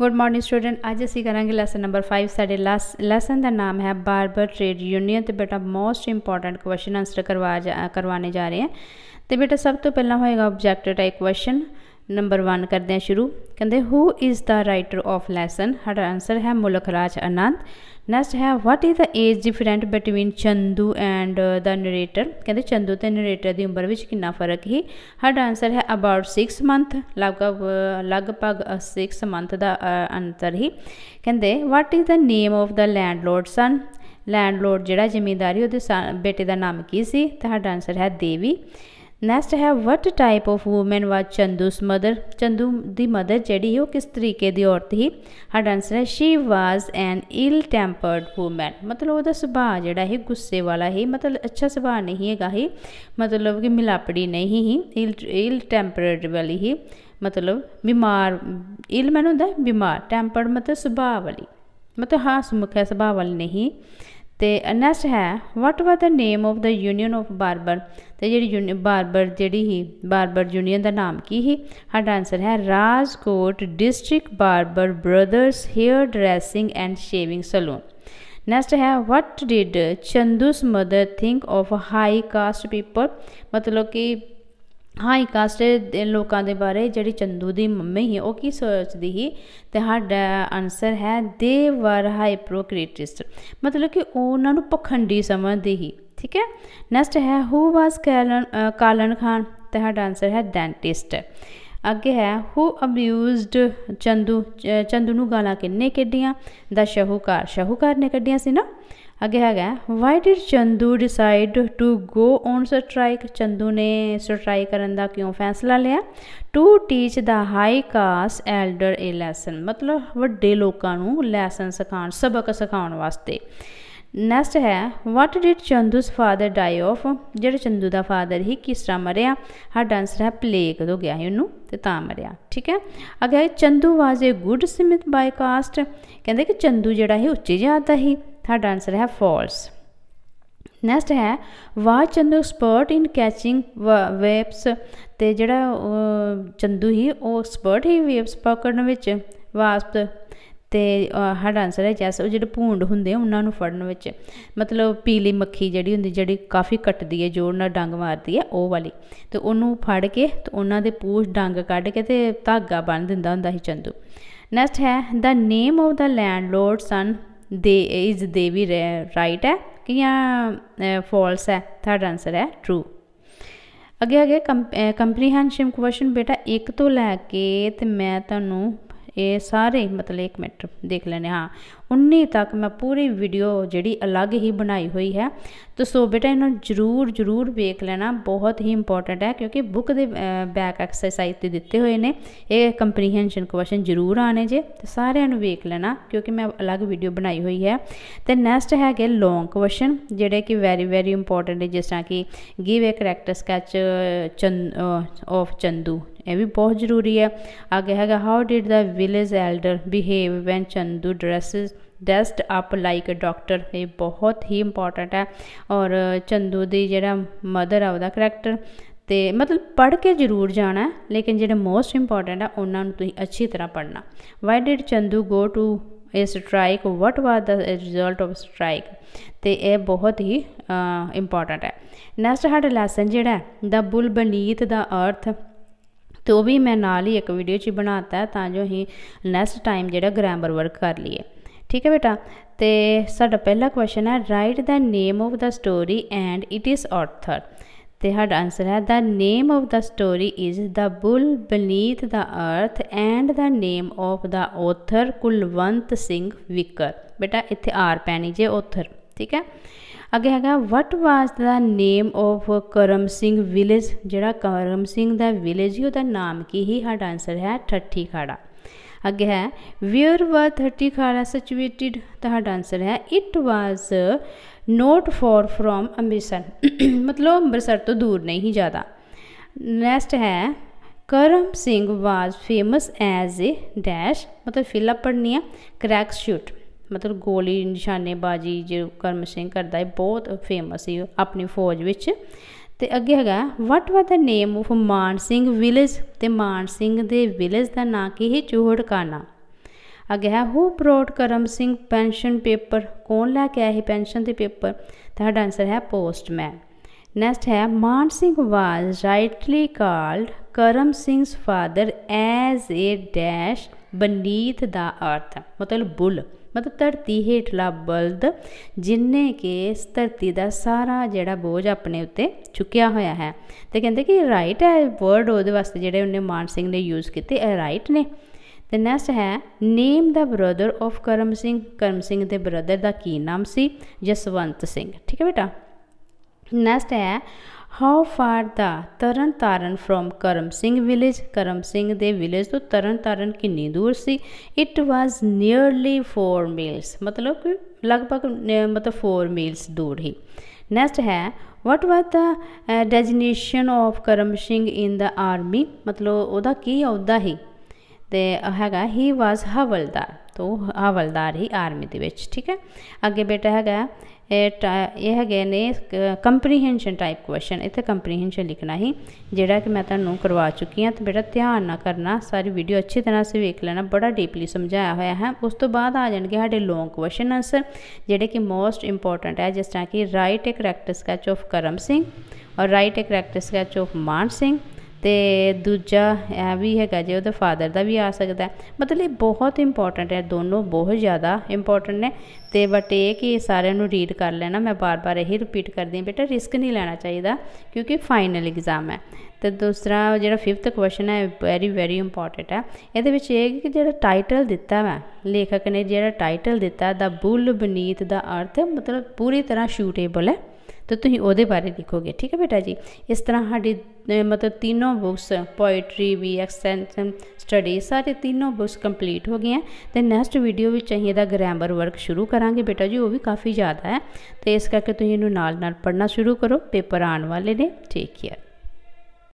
good morning student ਅੱਜ ਅਸੀਂ ਕਰਾਂਗੇ ਲੈਸਨ ਨੰਬਰ 5 ਸਾਡੇ ਲੈਸਨ ਦਾ ਨਾਮ ਹੈ ਬਾਰਬਰ ਟ੍ਰੇਡ ਯੂਨੀਅਨ ਤੇ ਬੇਟਾ ਮੋਸਟ ਇੰਪੋਰਟੈਂਟ ਕੁਐਸਚਨ ਆਨਸਰ ਕਰਵਾ ਕਰਵਾਣੇ ਜਾ ਰਹੇ ਹਾਂ ਤੇ ਬੇਟਾ ਸਭ ਤੋਂ ਪਹਿਲਾਂ ਹੋਏਗਾ ਆਬਜੈਕਟਿਵ ਟਾਈਪ ਕੁਐਸਚਨ ਨੰਬਰ 1 ਕਰਦੇ ਹਾਂ ਸ਼ੁਰੂ ਕਹਿੰਦੇ who is the writer of lesson Har answer ਹੈ ਮੁਲਕਰਾਜ ਅਨੰਤ ਨੈਕਸਟ ਹੈ ਵਾਟ is the age different between Chandu and the narrator ਕਹਿੰਦੇ ਚੰਦੂ ਤੇ ਨਰੇਟਰ ਦੀ ਉਮਰ ਵਿੱਚ ਕਿੰਨਾ ਫਰਕ ਹੈ ਹਰ ਆਨਸਰ ਹੈ ਅਬਾਊਟ 6 ਮੰਥ ਲਗਭਗ ਲਗਭਗ 6 ਮੰਥ ਦਾ ਅੰਤਰ ਹੀ ਕਹਿੰਦੇ what is the name of the landlord son landlord ਜਿਹੜਾ ਜ਼ਿੰਮੇਵਾਰੀ ਉਹਦੇ ਬੇਟੇ ਦਾ ਨਾਮ ਕੀ ਸੀ ਤੁਹਾਡਾ ਆਨਸਰ ਹੈ ਦੇਵੀ ਨੈਕਸਟ ਹੈ ਵਟ type of woman what Chandu's mother Chandu ਦੀ ਮਦਰ ਜਿਹੜੀ ਉਹ ਕਿਸ ਤਰੀਕੇ ਦੀ ਔਰਤ ਸੀ ਸਾਡਾ ਆਨਸਰ ਹੈ she was an ill tempered woman ਮਤਲਬ ਉਹਦਾ ਸੁਭਾਅ ਜਿਹੜਾ ਹੈ ਗੁੱਸੇ ਵਾਲਾ ਹੈ ਮਤਲਬ ਅੱਛਾ ਸੁਭਾਅ ਨਹੀਂ ਹੈਗਾ ਹੀ ਮਤਲਬ ਕਿ ਮਿਲਾਪੜੀ ਨਹੀਂ ਹੀ ਇਲ ਇਲ ਟੈਂਪਰਡ ਵਾਲੀ ਹੀ ਮਤਲਬ ਬਿਮਾਰ ਇਲ ਮੈਨੂੰ ਹੁੰਦਾ ਬਿਮਾਰ ਟੈਂਪਰਡ ਮਤਲਬ ਸੁਭਾਅ ਵਾਲੀ ਮਤਲਬ ਹਾਸਮੁਖ ਹੈ ਸੁਭਾਅ ਵਾਲੀ ਨਹੀਂ ਤੇ ਨੈਕਸਟ ਹੈ what was the name of the union of barber ਤੇ ਜਿਹੜੀ ਯੂਨੀ ਬਾਰਬਰ ਜਿਹੜੀ ਹੀ ਬਾਰਬਰ ਯੂਨੀਅਨ ਦਾ ਨਾਮ ਕੀ ਹੀ ਸਾਡਾ ਆਨਸਰ ਹੈ Rajkot district barber brothers hair dressing and shaving saloon next ਹੈ what did Chandu's mother think of high caste people ਮਤਲਬ ਕਿ high caste ਦੇ ਲੋਕਾਂ ਦੇ ਬਾਰੇ ਜਿਹੜੀ ਚੰਦੂ ਦੀ ਮੰਮੀ ਹੀ ਉਹ ਕੀ ਸੋਚਦੀ ਤੇ ਤੁਹਾਡਾ ਆਨਸਰ ਹੈ ਦੇ ਵਰ ਹਾਈਪੋਕ੍ਰਿਟਿਸਟ ਮਤਲਬ ਕਿ ਉਹਨਾਂ ਨੂੰ ਪਖੰਡੀ ਸਮਝਦੀ ਹੀ ਠੀਕ ਹੈ ਨੈਕਸਟ ਹੈ ਹੂ ਵਾਸ ਕਾਲਨ ਕਾਲਨ ਖਾਨ ਤੁਹਾਡਾ ਆਨਸਰ ਹੈ ਡੈਂਟਿਸਟ ਅੱਗੇ ਹੈ ਹੂ ਅਬਿਊਜ਼ਡ ਚੰਦੂ ਚੰਦੂ ਨੂੰ ਗਾਲਾਂ ਕਿੰਨੇ ਕੱਢੀਆਂ ਦਾ ਸ਼ਹੂਕਾਰ ਸ਼ਹੂਕਾਰ ਨੇ ਕੱਢੀਆਂ ਸੀ ਨਾ ਅੱਗੇ ਹੈਗਾ why did Chandu decide to go on strike Chandu ਨੇ ਸਟ੍ਰਾਈਕ ਕਰਨ ਦਾ ਕਿਉਂ ਫੈਸਲਾ ਲਿਆ to teach the high caste elder a lesson ਮਤਲਬ ਵੱਡੇ ਲੋਕਾਂ ਨੂੰ ਲੈਸਨ ਸਿਖਾਉਣ ਸਬਕ ਸਿਖਾਉਣ ਵਾਸਤੇ ਨੈਕਸਟ ਹੈ what did Chandu's father die of ਜਿਹੜਾ ਚੰਦੂ ਦਾ ਫਾਦਰ ਹੀ ਕਿਸ ਤਰ੍ਹਾਂ ਮਰਿਆ ਸਾਡਾ ਆਨਸਰ ਹੈ ਪਲੇਗ ਤੋਂ ਗਿਆ ਹੈ ਉਹਨੂੰ ਤੇ ਤਾਂ ਮਰਿਆ ਠੀਕ ਹੈ ਅਗੇ Chandu was a good smith by caste ਕਹਿੰਦੇ ਕਿ ਚੰਦੂ ਜਿਹੜਾ ਹੈ ਉੱਚੀ ਜਾਤ ਦਾ ਹੀ ਸਾਡਾ ਆਨਸਰ ਹੈ ਫਾਲਸ ਨੈਕਸਟ ਹੈ was Chandu expert in catching waves ਤੇ ਜਿਹੜਾ ਚੰਦੂ ਹੀ ਉਹ ਸਪਰਟ ਹੀ ਵੇਵਸ ਪਕੜਨ ਵਿੱਚ ਵਾਸਪ ਤੇ ਸਾਡਾ ਆਨਸਰ ਹੈ ਜੈਸ ਉਹ ਜਿਹੜੇ ਭੂੰਡ ਹੁੰਦੇ ਆ ਉਹਨਾਂ ਨੂੰ ਫੜਨ ਵਿੱਚ ਮਤਲਬ ਪੀਲੀ ਮੱਖੀ ਜਿਹੜੀ ਹੁੰਦੀ ਜਿਹੜੀ ਕਾਫੀ ਕੱਟਦੀ ਹੈ ਜੋਰ ਨਾਲ ਡੰਗ ਮਾਰਦੀ ਹੈ ਉਹ ਵਾਲੀ ਤੇ ਉਹਨੂੰ ਫੜ ਕੇ ਤੇ ਉਹਨਾਂ ਦੇ ਪੂਛ ਡੰਗ ਕੱਢ ਕੇ ਤੇ ਧਾਗਾ ਬੰਨ ਦਿੰਦਾ ਹੁੰਦਾ ਸੀ ਚੰਦੂ ਨੈਕਸਟ ਹੈ the name of the landlord ਸਨ ਦੇ ਇਜ਼ ਦੇਵੀ ਰਾਈਟ ਹੈ ਕਿ ਜਾਂ ਫਾਲਸ ਹੈ ਥਰਡ ਆਨਸਰ ਹੈ ਟਰੂ ਅੱਗੇ ਅੱਗੇ ਕੰਪਰੀਹੈਂਸ਼ਨ ਕੁਐਸਚਨ ਬੇਟਾ 1 ਤੋਂ ਲੈ ਕੇ ਤੇ ਮੈਂ ਤੁਹਾਨੂੰ ਇਹ ਸਾਰੇ ਮਤਲਬ ਇੱਕ ਮਿੰਟ ਦੇਖ ਲੈਣੇ ਹਾਂ 19 ਤੱਕ ਮੈਂ ਪੂਰੀ ਵੀਡੀਓ ਜਿਹੜੀ ਅਲੱਗ ਹੀ ਬਣਾਈ ਹੋਈ ਹੈ ਤੋ ਸੋ ਬੇਟਾ ਇਹਨਾਂ ਜਰੂਰ ਜਰੂਰ ਵੇਖ ਲੈਣਾ ਬਹੁਤ ਹੀ ਇੰਪੋਰਟੈਂਟ ਹੈ ਕਿਉਂਕਿ ਬੁੱਕ ਦੇ ਬੈਕ ਐਕਸਰਸਾਈਜ਼ ਤੇ ਦਿੱਤੇ ਹੋਏ ਨੇ ਇਹ ਕੰਪਰੀਹੈਂਸ਼ਨ ਕੁਐਸਚਨ ਜਰੂਰ ਆਣੇ ਜੇ ਤੇ ਸਾਰਿਆਂ ਨੂੰ ਵੇਖ ਲੈਣਾ ਕਿਉਂਕਿ ਮੈਂ ਅਲੱਗ ਵੀਡੀਓ ਬਣਾਈ ਹੋਈ ਹੈ ਤੇ ਨੈਕਸਟ ਹੈਗੇ ਲੌਂਗ ਕੁਐਸਚਨ ਜਿਹੜੇ ਕਿ ਵੈਰੀ ਵੈਰੀ ਇੰਪੋਰਟੈਂਟ ਹੈ ਜਿਸ ਤਰ੍ਹਾਂ ਕਿ give a character sketch of Chandu ਇਹ ਵੀ ਬਹੁਤ ਜ਼ਰੂਰੀ ਹੈ ਅੱਗੇ ਹੈਗਾ how did the village elder behave when Chandu dresses dressed up like a doctor ਇਹ ਬਹੁਤ ਹੀ ਇੰਪੋਰਟੈਂਟ ਹੈ ਔਰ ਚੰਦੂ ਦੀ ਜਿਹੜਾ ਮਦਰ ਆ ਉਹਦਾ ਕੈਰੈਕਟਰ ਤੇ ਮਤਲਬ ਪੜ੍ਹ ਕੇ ਜ਼ਰੂਰ ਜਾਣਾ ਲੇਕਿਨ ਜਿਹੜੇ ਮੋਸਟ ਇੰਪੋਰਟੈਂਟ ਆ ਉਹਨਾਂ ਨੂੰ ਤੁਸੀਂ ਅੱਛੀ ਤਰ੍ਹਾਂ ਪੜ੍ਹਨਾ why did Chandu go to ਇਹ strike what was the result of strike ਤੇ ਇਹ ਬਹੁਤ ਹੀ ਇੰਪੋਰਟੈਂਟ ਹੈ ਨੈਕਸਟ ਸਾਡਾ ਲੈਸਨ ਜਿਹੜਾ ਦਾ ਬੁਲ ਬਨੀਤ ਦਾ ਅਰਥ ਤੋ ਵੀ ਮੈਂ ਨਾਲ ਹੀ ਇੱਕ ਵੀਡੀਓ 'ਚ ਬਣਾਤਾ ਤਾਂ ਜੋ ਹੀ ਨੈਕਸਟ ਟਾਈਮ ਜਿਹੜਾ ਗ੍ਰਾਮਰ ਵਰਕ ਕਰ ਲਈਏ ਠੀਕ ਹੈ ਬੇਟਾ ਤੇ ਸਾਡਾ ਪਹਿਲਾ ਕੁਐਸਚਨ ਹੈ write the name of the story and it is author ਤੇ ਹਰ ਆਨਸਰ ਹੈ the name of the story is the bull beneath the earth and the name of the author Kulwant Singh ਵਿਕਰ ਬੇਟਾ ਇੱਥੇ ਆਰ ਪੈਣੀ ਜੇ ਆਥਰ ਠੀਕ ਹੈ ਅੱਗੇ ਹੈਗਾ what was the name of Karam Singh village ਜਿਹੜਾ ਕਰਮ ਸਿੰਘ ਦਾ ਵਿਲੇਜ ਹੀ ਉਹਦਾ ਨਾਮ ਕੀ ਹੀ ਸਾਡਾ ਆਨਸਰ ਹੈ ਠੱਠੀ ਖਾੜਾ ਅੱਗੇ ਹੈ ਵੇਅਰ ਵਰ 30 ਖਾਰਾ ਸਿਚੁਏਟਿਡ ਤੁਹਾਡਾ ਆਨਸਰ ਹੈ it was not far from Amritsar ਮਤਲਬ ਅੰਮ੍ਰਿਤਸਰ ਤੋਂ ਦੂਰ ਨਹੀਂ ਜ਼ਿਆਦਾ ਨੈਕਸਟ ਹੈ Karam Singh was famous as a dash ਮਤਲਬ ਫਿਲ ਅਪ ਪੜਨੀ ਆ ਕ੍ਰੈਕ ਸ਼ੂਟ ਮਤਲਬ ਗੋਲੀ ਨਿਸ਼ਾਨੇਬਾਜ਼ੀ ਜੋ ਕਰਮ ਸਿੰਘ ਕਰਦਾ ਹੈ ਬਹੁਤ ਫੇਮਸ ਹੈ ਆਪਣੀ ਫੌਜ ਵਿੱਚ ਤੇ ਅੱਗੇ ਹੈਗਾ what was the name of Mann Singh village ਤੇ ਮਾਨ ਸਿੰਘ ਦੇ ਵਿਲੇਜ ਦਾ ਨਾਂ ਕੀ ਹੈ ਚੋੜਕਾਨਾ ਅੱਗੇ ਹੈ who brought Karam Singh pension paper ਕੌਣ ਲੈ ਕੇ ਆਇਆ ਹੈ ਪੈਨਸ਼ਨ ਦੇ ਪੇਪਰ ਤੁਹਾਡਾ ਆਨਸਰ ਹੈ ਪੋਸਟਮੈਨ ਨੈਕਸਟ ਹੈ Man Singh was rightly called Karam Singh's father as a dash beneath the earth ਮਤਲਬ ਬੁੱਲ ਮਤਲਬ ਧਰਤੀ ਹੇਠਲਾ ਬਲਦ ਜਿਨਨੇ ਕਿ ਇਸ ਧਰਤੀ ਦਾ ਸਾਰਾ ਜਿਹੜਾ ਬੋਝ ਆਪਣੇ ਉੱਤੇ ਚੁੱਕਿਆ ਹੋਇਆ ਹੈ ਤੇ ਕਹਿੰਦੇ ਕਿ ਰਾਈਟ ਹੈ ਵਰਡ ਉਹਦੇ ਵਾਸਤੇ ਜਿਹੜੇ ਉਹਨੇ ਮਾਨ ਸਿੰਘ ਨੇ ਯੂਜ਼ ਕੀਤੇ ਇਹ ਰਾਈਟ ਨੇ ਤੇ ਨੈਕਸਟ ਹੈ name the brother of Karam Singh Karam Singh ਦੇ ਬ੍ਰਦਰ ਦਾ ਕੀ ਨਾਮ ਸੀ ਜਸਵੰਤ ਸਿੰਘ ਠੀਕ ਹੈ ਬੇਟਾ ਨੈਕਸਟ ਹੈ how far the Tarn Taran from Karam Singh village Karam Singh ਦੇ ਵਿਲੇਜ ਤੋਂ ਤਰਨ ਤਾਰਨ ਕਿੰਨੀ ਦੂਰ ਸੀ ਇਟ ਵਾਸ ਨੀਅਰਲੀ 4 ਮੀਲਸ ਮਤਲਬ ਕਿ ਲਗਭਗ ਮਤਲਬ 4 ਮੀਲਸ ਦੂਰ ਹੀ ਨੈਕਸਟ ਹੈ what was the designation of Karam Singh in the army ਮਤਲਬ ਉਹਦਾ ਕੀ ਅਹੁਦਾ ਹੈ ਤੇ ਹੈਗਾ ਹੀ ਵਾਸ ਹਵਲਦਾਰ तो हवलदार ही आर्मी ਦੇ ਵਿੱਚ ਠੀਕ ਹੈ ਅੱਗੇ ਬੇਟਾ ਹੈਗਾ ਇਹ ਹੈਗੇ ਨੇ ਕੰਪਰੀਹੈਂਸ਼ਨ ਟਾਈਪ ਕੁਐਸਚਨ ਇੱਥੇ ਕੰਪਰੀਹੈਂਸ਼ਨ ਲਿਖਣਾ ਹੀ ਜਿਹੜਾ ਕਿ ਮੈਂ ਤੁਹਾਨੂੰ ਕਰਵਾ ਚੁੱਕੀ ਹਾਂ ਤੇ ਬੇਟਾ ਧਿਆਨ ਨਾਲ ਕਰਨਾ ਸਾਰੀ ਵੀਡੀਓ ਅੱਛੀ ਤਰ੍ਹਾਂ ਸੇ ਵੇਖ ਲੈਣਾ ਬੜਾ ਡੀਪਲੀ ਸਮਝਾਇਆ ਹੋਇਆ ਹੈ ਉਸ ਤੋਂ ਬਾਅਦ ਆ ਜਾਣਗੇ ਸਾਡੇ ਲੌਂਗ ਕੁਐਸਚਨ ਆਨਸਰ ਜਿਹੜੇ ਕਿ ਮੋਸਟ ਇੰਪੋਰਟੈਂਟ ਹੈ ਜਿਸ ਤਰ੍ਹਾਂ ਕਿ write a character sketch of Karam Singh or write a character sketch of ਮਾਨ ਸਿੰਘ ਤੇ ਦੂਜਾ ਇਹ ਵੀ ਹੈਗਾ ਜੇ ਉਹਦੇ ਫਾਦਰ ਦਾ ਵੀ ਆ ਸਕਦਾ ਮਤਲਬ ਇਹ ਬਹੁਤ ਇੰਪੋਰਟੈਂਟ ਹੈ ਦੋਨੋਂ ਬਹੁਤ ਜ਼ਿਆਦਾ ਇੰਪੋਰਟੈਂਟ ਨੇ ਤੇ ਬਟ ਇਹ ਕਿ ਸਾਰਿਆਂ ਨੂੰ ਰੀਡ ਕਰ ਲੈਣਾ ਮੈਂ ਬਾਰ-ਬਾਰ ਇਹੀ ਰਿਪੀਟ ਕਰਦੀ ਹਾਂ ਬੇਟਾ ਰਿਸਕ ਨਹੀਂ ਲੈਣਾ ਚਾਹੀਦਾ ਕਿਉਂਕਿ ਫਾਈਨਲ ਐਗਜ਼ਾਮ ਹੈ ਤੇ ਦੂਸਰਾ ਜਿਹੜਾ 5th ਕੁਐਸਚਨ ਹੈ ਵੈਰੀ ਵੈਰੀ ਇੰਪੋਰਟੈਂਟ ਹੈ ਇਹਦੇ ਵਿੱਚ ਇਹ ਕਿ ਜਿਹੜਾ ਟਾਈਟਲ ਦਿੱਤਾ ਹੈ ਲੇਖਕ ਨੇ ਜਿਹੜਾ ਟਾਈਟਲ ਦਿੱਤਾ ਦਾ ਬੁੱਲ ਬਨੀਤ ਦਾ ਅਰਥ ਮਤਲਬ ਪੂਰੀ ਤਰ੍ਹਾਂ ਸ਼ੂਟੇਬਲ ਹੈ ਤਾਂ ਤੁਸੀਂ ਉਹਦੇ ਬਾਰੇ ਲਿਖੋਗੇ ਠੀਕ ਹੈ ਬੇਟਾ ਜੀ ਇਸ ਤਰ੍ਹਾਂ ਸਾਡੀ ਮਤਲਬ ਤਿੰਨੋਂ ਬੁੱਕਸ ਪੋਇਟਰੀ ਵੀ ਐਕਸਟੈਂਸ਼ਨ ਸਟੱਡੀ ਸਾਰੇ ਤਿੰਨੋਂ ਬੁੱਕਸ ਕੰਪਲੀਟ ਹੋ ਗਈਆਂ ਤੇ ਨੈਕਸਟ ਵੀਡੀਓ ਵਿੱਚ ਅਸੀਂ ਇਹਦਾ ਗ੍ਰਾਮਰ ਵਰਕ ਸ਼ੁਰੂ ਕਰਾਂਗੇ ਬੇਟਾ ਜੀ ਉਹ ਵੀ ਕਾਫੀ ਜ਼ਿਆਦਾ ਹੈ ਤੇ ਇਸ ਕਰਕੇ ਤੁਸੀਂ ਇਹਨੂੰ ਨਾਲ ਨਾਲ ਪੜ੍ਹਨਾ ਸ਼ੁਰੂ ਕਰੋ ਪੇਪਰ ਆਉਣ ਵਾਲੇ ਨੇ ਠੀਕ ਹੈ